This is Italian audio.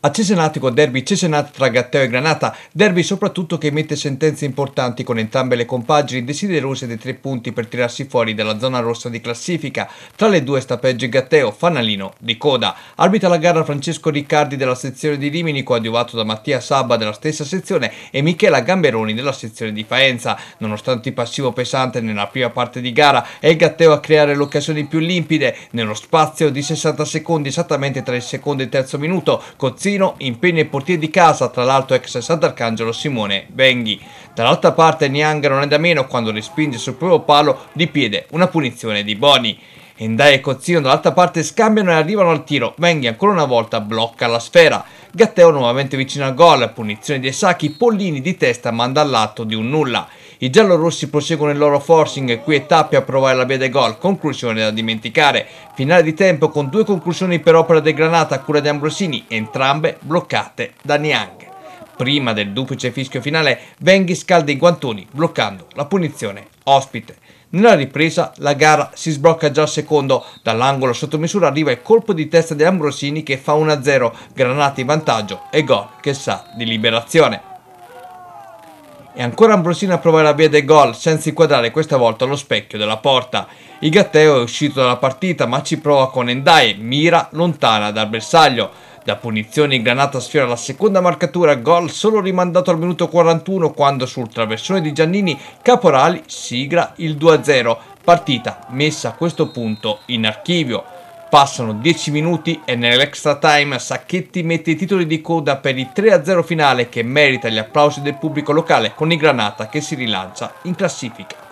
A Cesenatico derby Cesenate tra Gatteo e Granata, derby soprattutto che emette sentenze importanti con entrambe le compagini desiderose dei tre punti per tirarsi fuori dalla zona rossa di classifica. Tra le due sta peggio Gatteo, fanalino di coda. Arbita la gara Francesco Riccardi della sezione di Rimini, coadiuvato da Mattia Sabba della stessa sezione e Michela Gamberoni della sezione di Faenza. Nonostante il passivo pesante nella prima parte di gara, è Gatteo a creare le occasioni più limpide nello spazio di 60 secondi, esattamente tra il secondo e il terzo minuto, con Pozzino impegna il portiere di casa, tra l'altro ex Sant'Arcangelo Simone Benghi. Dall'altra parte Nianga non è da meno quando respinge sul proprio palo di piede una punizione di Boni. Endai e Cozzino dall'altra parte scambiano e arrivano al tiro. Benghi ancora una volta blocca la sfera. Gatteo nuovamente vicino al gol, punizione di Esaki, Pollini di testa manda lato di un nulla. I giallorossi proseguono il loro forcing e qui è Tappi a provare la via dei gol, conclusione da dimenticare. Finale di tempo con due conclusioni per opera del Granata a cura di Ambrosini, entrambe bloccate da Niang. Prima del duplice fischio finale, Venghi scalda i guantoni bloccando la punizione ospite. Nella ripresa la gara si sblocca già al secondo, dall'angolo sottomisura arriva il colpo di testa di Ambrosini che fa 1-0, Granata in vantaggio e gol che sa di liberazione. E ancora a provare la via del gol senza inquadrare questa volta lo specchio della porta. Il gatteo è uscito dalla partita ma ci prova con Endai, mira lontana dal bersaglio. Da punizione in granata sfiora la seconda marcatura, gol solo rimandato al minuto 41 quando sul traversone di Giannini Caporali sigla il 2-0, partita messa a questo punto in archivio. Passano 10 minuti e nell'extra time Sacchetti mette i titoli di coda per il 3-0 finale che merita gli applausi del pubblico locale con i Granata che si rilancia in classifica.